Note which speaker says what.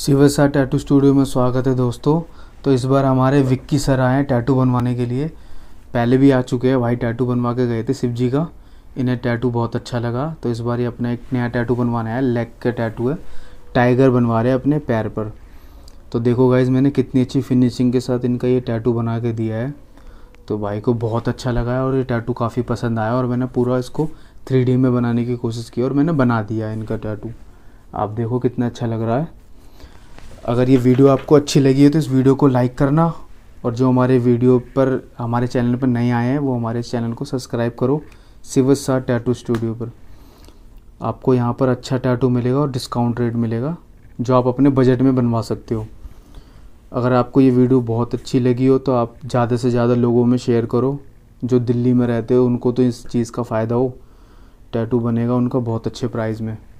Speaker 1: शिवसा tattoo studio में स्वागत है दोस्तों तो इस बार हमारे विक्की सर आए हैं टैटू बनवाने के लिए पहले भी आ चुके हैं भाई टैटू बनवा के गए थे शिव जी का इन्हें टैटू बहुत अच्छा लगा तो इस बार ये अपने एक नया टैटू बनवाना है लेग का टैटू है टाइगर बनवा रहे हैं अपने पैर पर तो देखो गाइज मैंने कितनी अच्छी फिनिशिंग के साथ इनका ये टैटू बना के दिया है तो भाई को बहुत अच्छा लगा है और ये टैटू काफ़ी पसंद आया और मैंने पूरा इसको थ्री में बनाने की कोशिश की और मैंने बना दिया है इनका टैटू आप देखो कितना अच्छा लग रहा है अगर ये वीडियो आपको अच्छी लगी है तो इस वीडियो को लाइक करना और जो हमारे वीडियो पर हमारे चैनल पर नए आए हैं वो हमारे चैनल को सब्सक्राइब करो सिवर शाह टैटू स्टूडियो पर आपको यहाँ पर अच्छा टैटू मिलेगा और डिस्काउंट रेट मिलेगा जो आप अपने बजट में बनवा सकते हो अगर आपको ये वीडियो बहुत अच्छी लगी हो तो आप ज़्यादा से ज़्यादा लोगों में शेयर करो जो दिल्ली में रहते हो उनको तो इस चीज़ का फ़ायदा हो टैटू बनेगा उनका बहुत अच्छे प्राइस में